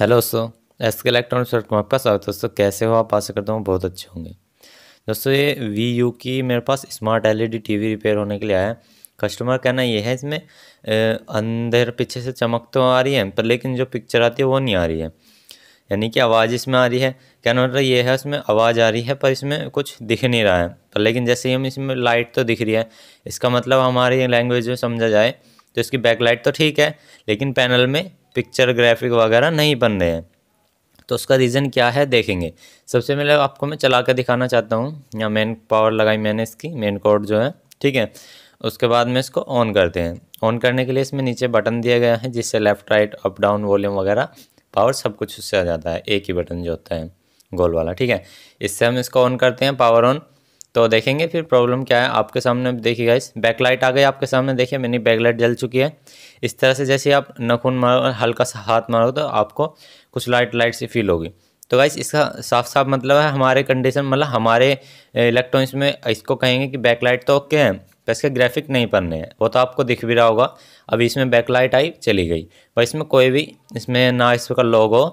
hello दोस्तों S के electronic short में आपका स्वागत है दोस्तों कैसे हो आप आ सकते हो बहुत अच्छे होंगे दोस्तों ये वी यू की मेरे पास स्मार्ट एलईडी टीवी रिपेयर होने के लिए आया है कस्टमर कहना ये है इसमें अंदर पीछे से चमक तो आ रही है पर लेकिन जो पिक्चर आती है वो नहीं आ रही है यानी कि आवाज़ इसमें आ रही है कहना मतलब ये है उसमें आवाज़ आ रही है पर इसमें कुछ दिख नहीं रहा है पर लेकिन जैसे ही हम इसमें लाइट तो दिख रही है इसका मतलब हमारी लैंग्वेज में समझा जाए तो इसकी बैकलाइट तो ठीक है लेकिन पैनल में पिक्चर ग्राफिक वगैरह नहीं बन रहे हैं तो उसका रीज़न क्या है देखेंगे सबसे पहले आपको मैं चला कर दिखाना चाहता हूँ यहाँ मेन पावर लगाई मैंने इसकी मेन कोड जो है ठीक है उसके बाद में इसको ऑन करते हैं ऑन करने के लिए इसमें नीचे बटन दिया गया है जिससे left right up down volume वगैरह पावर सब कुछ उससे आ जाता है एक ही बटन जो होता है गोल वाला ठीक है इससे हम इसको ऑन करते हैं पावर ऑन तो देखेंगे फिर प्रॉब्लम क्या है आपके सामने देखिए गाइस बैकलाइट आ गई आपके सामने देखिए मैंने बैकलाइट जल चुकी है इस तरह से जैसे आप नखून मारो हल्का सा हाथ मारो तो आपको कुछ लाइट लाइट सी फील होगी तो गाइस इसका साफ साफ मतलब है हमारे कंडीशन मतलब हमारे इलेक्ट्रॉनिक्स में इसको कहेंगे कि बैकलाइट तो ओके है पर इसके ग्राफिक नहीं बनने हैं वो तो आपको दिख भी रहा होगा अभी इसमें बैकलाइट आई चली गई पर इसमें कोई भी इसमें ना इसका लोगो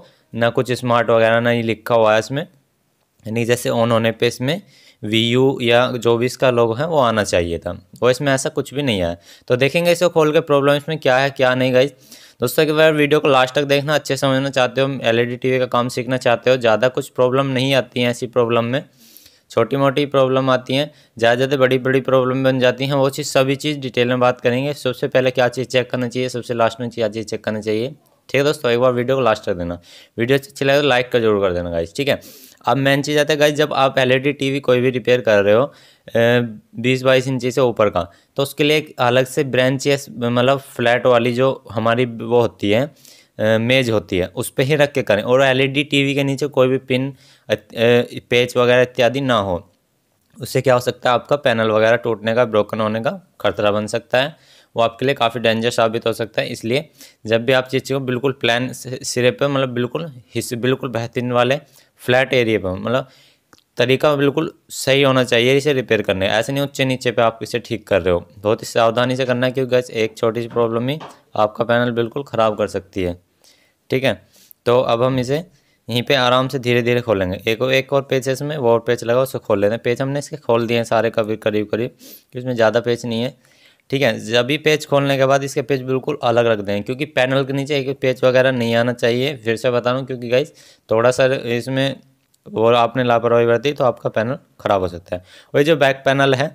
ना कुछ स्मार्ट वगैरह ना ये लिखा हुआ है इसमें यानी जैसे ऑन होने पे इसमें वी यू या जो भी इसका लोगो है वो आना चाहिए था वो तो इसमें ऐसा कुछ भी नहीं आया तो देखेंगे इसको खोल के प्रॉब्लम इसमें क्या है क्या नहीं गाइज दोस्तों एक बार वीडियो को लास्ट तक देखना अच्छे समझना चाहते हो टी टीवी e का काम सीखना चाहते हो ज़्यादा कुछ प्रॉब्लम नहीं आती है ऐसी प्रॉब्लम में छोटी मोटी प्रॉब्लम आती हैं ज़्यादा ज़्यादा बड़ी बड़ी प्रॉब्लम बन जाती हैं वो चीज़ सभी चीज़ डिटेल में बात करेंगे सबसे पहले क्या चीज़ चेक करना चाहिए सबसे लास्ट में क्या चीज़ चेक करना चाहिए ठीक है दोस्तों एक बार वीडियो को लास्ट तक देना वीडियो अच्छी लगे तो लाइक कर जरूर कर देना गाइज ठीक है अब मेन चीज़ आता है गाइज जब आप एल टीवी e कोई भी रिपेयर कर रहे हो बीस बाईस इंची से ऊपर का तो उसके लिए एक अलग से ब्रांच या मतलब फ्लैट वाली जो हमारी वो होती है मेज होती है उस पर ही रख के करें और एलईडी टीवी e के नीचे कोई भी पिन पेच वगैरह इत्यादि ना हो उससे क्या हो सकता है आपका पैनल वगैरह टूटने का ब्रोकन होने का खतरा बन सकता है वो आपके लिए काफ़ी डेंजर साबित हो सकता है इसलिए जब भी आप चीज़ को बिल्कुल प्लान सिरे पर मतलब बिल्कुल हिस्से बिल्कुल बेहतरीन वाले फ्लैट एरिया पर मतलब तरीका बिल्कुल सही होना चाहिए इसे रिपेयर करने ऐसे नहीं उच्चे नीचे पे आप इसे ठीक कर रहे हो बहुत ही सावधानी से करना है क्योंकि गैस एक छोटी सी प्रॉब्लम ही आपका पैनल बिल्कुल ख़राब कर सकती है ठीक है तो अब हम इसे यहीं पे आराम से धीरे धीरे खोलेंगे एक और एक और पेज है इसमें वो और पेज लगा उसको खोल लेते हैं पेज हमने इसके खोल दिए हैं सारे कभी करीब करीब क्योंकि इसमें ज़्यादा पेज नहीं है ठीक है जब भी पेज खोलने के बाद इसके पेज बिल्कुल अलग रख दें क्योंकि पैनल के नीचे एक पेज वगैरह नहीं आना चाहिए फिर से बता रहा हूँ क्योंकि गाइस थोड़ा सा इसमें और आपने लापरवाही बरती तो आपका पैनल ख़राब हो सकता है वही जो बैक पैनल है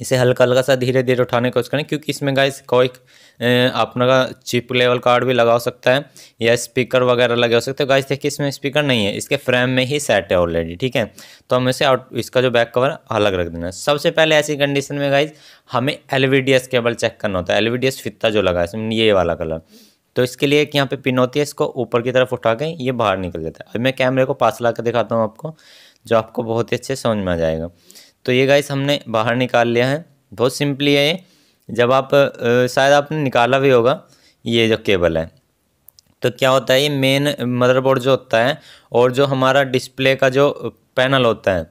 इसे हल्का हल्का सा धीरे धीरे उठाने की कोशिश करें क्योंकि इसमें गाइस कोई अपना चिप लेवल कार्ड भी लगा सकता है या स्पीकर वगैरह लगे हो सकते हैं गाइस देखिए इसमें स्पीकर नहीं है इसके फ्रेम में ही सेट है ऑलरेडी ठीक है तो हम इसे आउट इसका जो बैक कवर अलग रख देना है सबसे पहले ऐसी कंडीशन में गाइज हमें एल केबल चेक करना होता है एल फित्ता जो लगा है इसमें ये वाला कलर तो इसके लिए एक यहाँ पर पिन होती है इसको ऊपर की तरफ उठा के ये बाहर निकल जाता है अब मैं कैमरे को पास ला दिखाता हूँ आपको जो आपको बहुत ही अच्छे समझ में आ जाएगा तो ये गाइस हमने बाहर निकाल लिया है बहुत सिंपली है ये जब आप शायद आपने निकाला भी होगा ये जो केबल है तो क्या होता है ये मेन मदरबोर्ड जो होता है और जो हमारा डिस्प्ले का जो पैनल होता है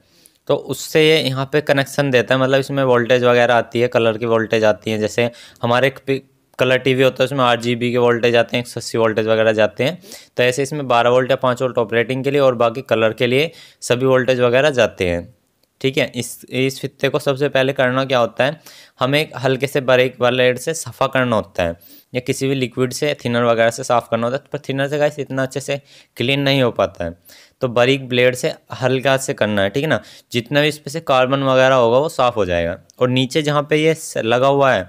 तो उससे ये यहाँ पे कनेक्शन देता है मतलब इसमें वोल्टेज वगैरह आती है कलर की वोल्टेज आती है जैसे हमारे एक कलर टीवी होता है उसमें आठ जी बी के वोल्टेज आते हैं एक सौ अस्सी वोल्टेज वगैरह जाते हैं तो ऐसे इसमें बारह वोल्ट या पाँच वोल्ट ऑपरेटिंग के लिए और बाकी कलर के लिए सभी वोल्टेज वगैरह जाते हैं ठीक है इस इस फित्ते को सबसे पहले करना क्या होता है हमें हल्के से बरेक ब्लेड से सफ़ा करना होता है या किसी भी लिक्विड से थिनर वगैरह से साफ़ करना होता है पर थिनर से गैस इतना अच्छे से क्लीन नहीं हो पाता है तो बारीक ब्लेड से हल्का से करना है ठीक है ना जितना भी इस पर से कार्बन वगैरह होगा वो साफ़ हो जाएगा और नीचे जहाँ पे ये लगा हुआ है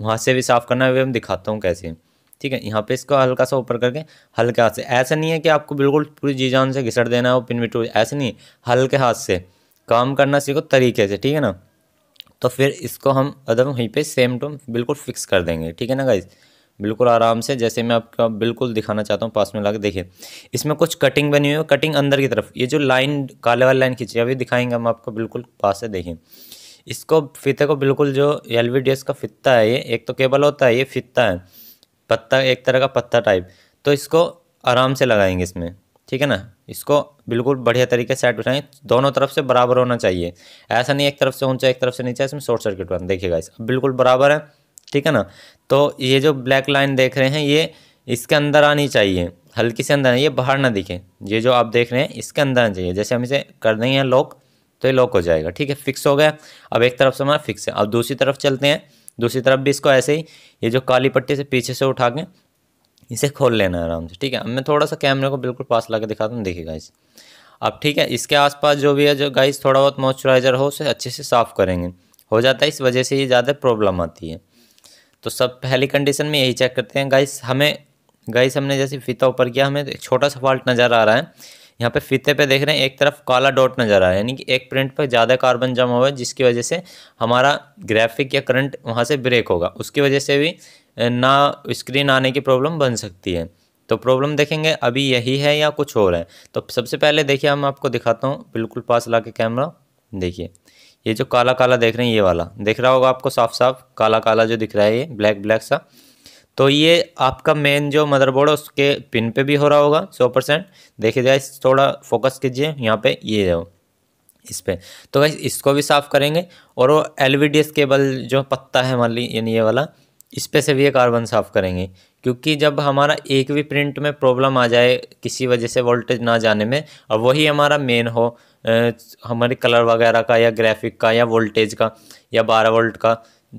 वहाँ से भी साफ़ करना है वह मैं दिखाता हूँ कैसे ठीक है यहाँ पे इसको हल्का सा ऊपर करके हल्के हाथ से ऐसा नहीं है कि आपको बिल्कुल पूरी जी जान से घिसट देना है वो पिन मिटू ऐसे नहीं हल्के हाथ से काम करना सीखो तरीके से ठीक है ना तो फिर इसको हम अदर वहीं पे सेम टू बिल्कुल फिक्स कर देंगे ठीक है ना गाइज़ बिल्कुल आराम से जैसे मैं आपको बिल्कुल दिखाना चाहता हूँ पास में ला देखिए इसमें कुछ कटिंग बनी हुई है कटिंग अंदर की तरफ ये जो लाइन काले वाली लाइन खींची अभी दिखाएंगे हम आपको बिल्कुल पास से देखें इसको फीते को बिल्कुल जो एल का फित्ता है ये एक तो केबल होता है ये फित्ता है पत्ता एक तरह का पत्ता टाइप तो इसको आराम से लगाएंगे इसमें ठीक है ना इसको बिल्कुल बढ़िया तरीके से सेट बिठाएं दोनों तरफ से बराबर होना चाहिए ऐसा नहीं एक तरफ से ऊंचा एक तरफ से नीचा इसमें शॉर्ट सर्किट बन देखिएगा इस बिल्कुल बराबर है ठीक है ना तो ये जो ब्लैक लाइन देख रहे हैं ये इसके अंदर आनी चाहिए हल्की से अंदर ये बाहर ना दिखे ये जो आप देख रहे हैं इसके अंदर आना चाहिए जैसे हम इसे कर देंगे लॉक तो ये लॉक हो जाएगा ठीक है फिक्स हो गया अब एक तरफ से हमारा फिक्स है अब दूसरी तरफ चलते हैं दूसरी तरफ भी इसको ऐसे ही ये जो काली पट्टी से पीछे से उठा के इसे खोल लेना आराम से ठीक है मैं थोड़ा सा कैमरे को बिल्कुल पास ला के दिखाता हूँ देखिए गाइस अब ठीक है इसके आसपास जो भी है जो गाइस थोड़ा बहुत मॉइस्चराइज़र हो उसे अच्छे से साफ़ करेंगे हो जाता है इस वजह से ये ज़्यादा प्रॉब्लम आती है तो सब पहली कंडीशन में यही चेक करते हैं गाइस हमें गाइस हमने जैसे फीता ऊपर किया हमें एक छोटा सा फॉल्ट नज़र आ रहा है यहाँ पे फीते पे देख रहे हैं एक तरफ काला डॉट नज़र आ रहा है यानी कि एक प्रिंट पर ज़्यादा कार्बन जमा हुआ है जिसकी वजह से हमारा ग्राफिक या करंट वहाँ से ब्रेक होगा उसकी वजह से भी ना स्क्रीन आने की प्रॉब्लम बन सकती है तो प्रॉब्लम देखेंगे अभी यही है या कुछ और है तो सबसे पहले देखिए हम आपको दिखाता हूँ बिल्कुल पास ला के कैमरा देखिए ये जो काला काला देख रहे हैं ये वाला देख रहा होगा आपको साफ साफ काला काला जो दिख रहा है ये ब्लैक ब्लैक सा तो ये आपका मेन जो मदरबोर्ड है उसके पिन पे भी हो रहा होगा सौ परसेंट देखिए जाए थोड़ा फोकस कीजिए यहाँ पे ये हो इस पर तो भाई इसको भी साफ़ करेंगे और वो एल केबल जो पत्ता है मान ली यानी ये वाला इस पर से भी ये कार्बन साफ़ करेंगे क्योंकि जब हमारा एक भी प्रिंट में प्रॉब्लम आ जाए किसी वजह से वोल्टेज ना जाने में और वही हमारा मेन हो हमारे कलर वगैरह का या ग्राफिक का या वोल्टेज का या बारह वोल्ट का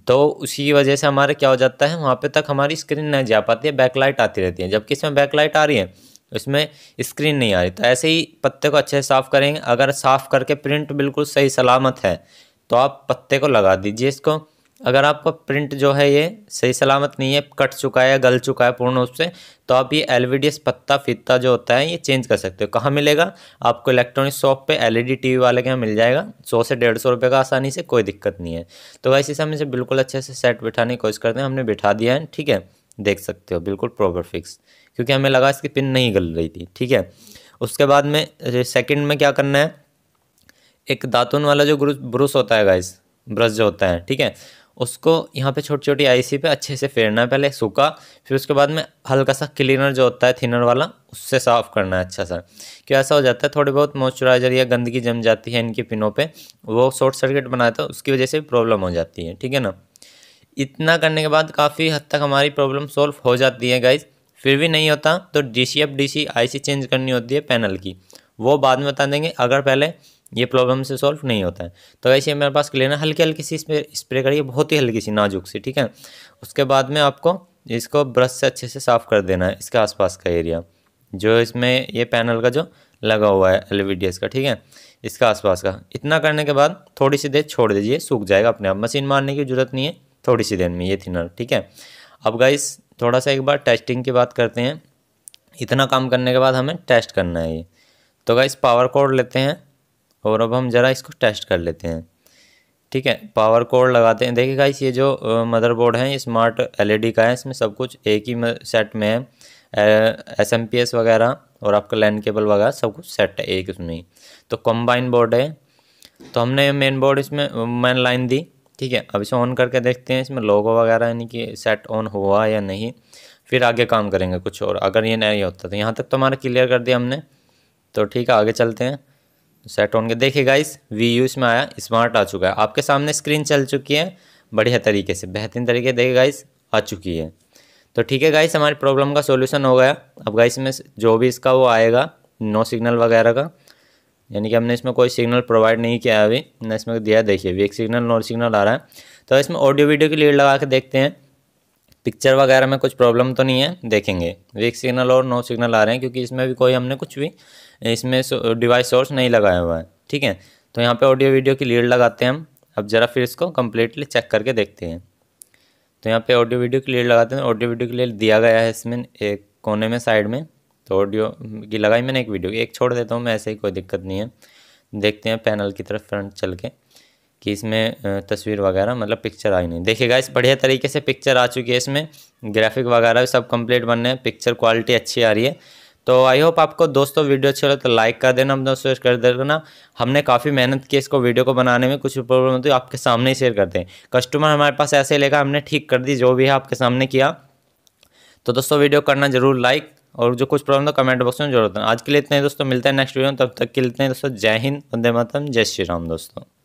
तो उसी वजह से हमारे क्या हो जाता है वहाँ पे तक हमारी स्क्रीन नहीं जा पाती है बैकलाइट आती रहती है जबकि इसमें बैकलाइट आ रही है उसमें स्क्रीन नहीं आ रही तो ऐसे ही पत्ते को अच्छे से साफ़ करेंगे अगर साफ़ करके प्रिंट बिल्कुल सही सलामत है तो आप पत्ते को लगा दीजिए इसको अगर आपका प्रिंट जो है ये सही सलामत नहीं है कट चुका है गल चुका है पूर्ण रूप से तो आप ये एल पत्ता फीता जो होता है ये चेंज कर सकते हो कहाँ मिलेगा आपको इलेक्ट्रॉनिक शॉप पे एलईडी टीवी e वाले के यहाँ मिल जाएगा सौ से डेढ़ सौ रुपये का आसानी से कोई दिक्कत नहीं है तो वैसे हम इसे बिल्कुल अच्छे से सेट बिठाने की कोशिश करते हैं हमने बिठा दिया है ठीक है देख सकते हो बिल्कुल प्रॉपर फिक्स क्योंकि हमें लगा इसकी पिन नहीं गल रही थी ठीक है उसके बाद में सेकेंड में क्या करना है एक दातुन वाला जो ब्रश होता है गाइस ब्रश जो होता है ठीक है उसको यहाँ पे छोटी छोटी आईसी पे अच्छे से फेरना है पहले सूखा फिर उसके बाद में हल्का सा क्लीनर जो होता है थिनर वाला उससे साफ़ करना है अच्छा सा क्यों ऐसा हो जाता है थोड़ी बहुत मॉइस्चराइज़र या गंदगी जम जाती है इनकी पिनों पे वो शॉर्ट सर्किट बनाता तो उसकी वजह से प्रॉब्लम हो जाती है ठीक है ना इतना करने के बाद काफ़ी हद तक हमारी प्रॉब्लम सॉल्व हो जाती है गाइज फिर भी नहीं होता तो D C F D C I C change करनी होती है पैनल की वो बाद में बता देंगे अगर पहले ये प्रॉब्लम से सॉल्व नहीं होता है तो वैसे मेरे पास लेना हल्की हल्की सी इसमें स्प्रे करिए बहुत ही हल्की सी नाजुक सी ठीक है उसके बाद में आपको इसको ब्रश से अच्छे से साफ़ कर देना है इसके आसपास का एरिया जो इसमें ये पैनल का जो लगा हुआ है एल का ठीक है इसके आसपास का इतना करने के बाद थोड़ी सी देर छोड़ दीजिए सूख जाएगा अपने आप मशीन मारने की ज़रूरत नहीं है थोड़ी सी देर में ये थिनर ठीक है अब गाइस थोड़ा सा एक बार टेस्टिंग की बात करते हैं इतना काम करने के बाद हमें टेस्ट करना है ये तो गाइस पावर कोड लेते हैं और अब हम ज़रा इसको टेस्ट कर लेते हैं ठीक है पावर कोड लगाते हैं देखिए गाइस ये जो मदरबोर्ड है ये स्मार्ट एलईडी का है इसमें सब कुछ एक ही सेट में है एस एम पी एस वगैरह और आपका लैंड केबल वगैरह सब कुछ सेट है एक उसमें ही तो कम्बाइन बोर्ड है तो हमने मेन बोर्ड इसमें मैन लाइन दी ठीक है अब इसे ऑन करके देखते हैं इसमें लोगो वगैरह यानी कि सेट ऑन हुआ या नहीं फिर आगे काम करेंगे कुछ और अगर ये नहीं होता तो यहाँ तक तो हमारा क्लियर कर दिया हमने तो ठीक है आगे चलते हैं सेट ऑन के देखिए गाइस वी यू इसमें आया स्मार्ट आ चुका है आपके सामने स्क्रीन चल चुकी है बढ़िया तरीके से बेहतरीन तरीके देखिए गाइस आ चुकी है तो ठीक है गाइस हमारी प्रॉब्लम का सोल्यूशन हो गया अब गाइस में जो भी इसका वो आएगा नो सिग्नल वगैरह का यानी कि हमने इसमें कोई सिग्नल प्रोवाइड नहीं किया है अभी ना इसमें दिया देखिए वीक सिग्नल नो सिग्नल आ रहा है तो इसमें ऑडियो वीडियो की लीड लगा के देखते हैं पिक्चर वगैरह में कुछ प्रॉब्लम तो नहीं है देखेंगे वीक सिग्नल और नो सिग्नल आ रहे हैं क्योंकि इसमें भी कोई हमने कुछ भी इसमें डिवाइस सोर्स नहीं लगाया हुआ है ठीक है तो यहाँ पे ऑडियो वीडियो की लीड लगाते हैं हम अब ज़रा फिर इसको कम्प्लीटली चेक करके देखते हैं तो यहाँ पे ऑडियो वीडियो की लीड लगाते हैं ऑडियो वीडियो के लिए दिया गया है इसमें एक कोने में साइड में तो ऑडियो की लगाई मैंने एक वीडियो एक छोड़ देता हूँ मैं ऐसे ही कोई दिक्कत नहीं है देखते हैं पैनल की तरफ फ्रंट चल के कि इसमें तस्वीर वगैरह मतलब पिक्चर आई नहीं देखिएगा इस बढ़िया तरीके से पिक्चर आ चुकी है इसमें ग्राफिक वगैरह भी सब कंप्लीट बनने हैं पिक्चर क्वालिटी अच्छी आ रही है तो आई होप आपको दोस्तों वीडियो अच्छा लगे तो लाइक कर देना अपना शेयर कर देना हमने काफ़ी मेहनत की इसको वीडियो को बनाने में कुछ प्रॉब्लम होती है आपके सामने ही शेयर करते हैं कस्टमर हमारे पास ऐसे लेगा हमने ठीक कर दी जो भी है आपके सामने किया तो दोस्तों वीडियो करना जरूर लाइक और जो कुछ प्रॉब्लम तो कमेंट बॉक्स में जरूर होता है आज के लिए इतने दोस्तों मिलते हैं नेक्स्ट वीडियो में तब तक के लिए इतने दोस्तों जय हिंद वंदे मातरम जय श्री राम दोस्तों